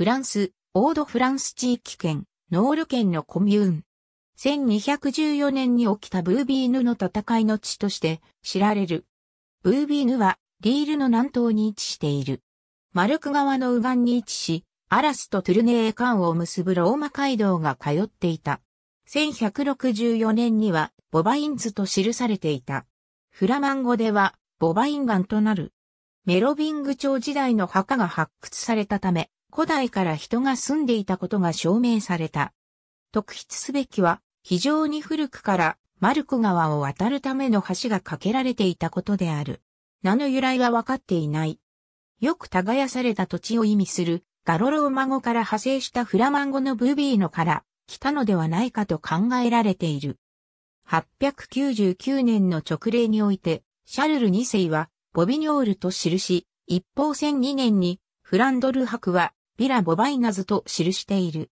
フランス、オード・フランス地域圏、ノール県のコミューン。1214年に起きたブービーヌの戦いの地として知られる。ブービーヌはリールの南東に位置している。マルク川の右岸に位置し、アラスとトゥルネー間を結ぶローマ街道が通っていた。1164年にはボバインズと記されていた。フラマン語ではボバインガンとなる。メロビング朝時代の墓が発掘されたため、古代から人が住んでいたことが証明された。特筆すべきは、非常に古くからマルク川を渡るための橋が架けられていたことである。名の由来は分かっていない。よく耕された土地を意味するガロローマ語から派生したフラマン語のブビーノから来たのではないかと考えられている。899年の直令において、シャルル2世はボビニョールと記し、一方戦2年にフランドル博はィラ・ボバイナズと記している。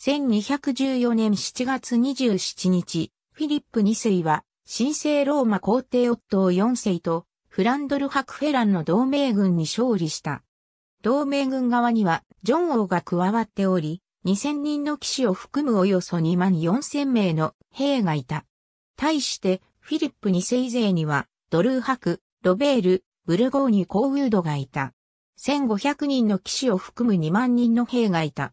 1214年7月27日、フィリップ2世は、神聖ローマ皇帝夫を4世と、フランドル・ハクフェランの同盟軍に勝利した。同盟軍側には、ジョン王が加わっており、2000人の騎士を含むおよそ2万4000名の兵がいた。対して、フィリップ2世勢には、ドルーハク、ロベール、ブルゴーニュ・コウウードがいた。1500人の騎士を含む2万人の兵がいた。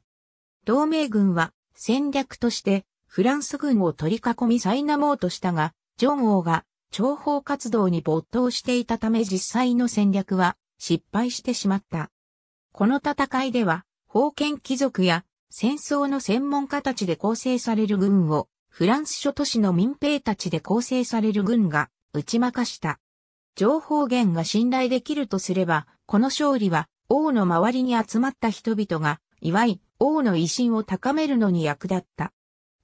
同盟軍は戦略としてフランス軍を取り囲み苛もうとしたが、ジョン王が諜報活動に没頭していたため実際の戦略は失敗してしまった。この戦いでは、封建貴族や戦争の専門家たちで構成される軍を、フランス諸都市の民兵たちで構成される軍が打ち負かした。情報源が信頼できるとすれば、この勝利は王の周りに集まった人々が祝い、王の威信を高めるのに役立った。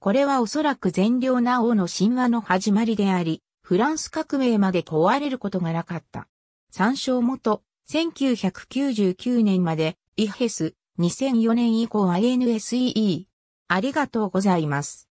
これはおそらく善良な王の神話の始まりであり、フランス革命まで壊れることがなかった。参照元、1999年まで、イヘス、2004年以降は n s e e ありがとうございます。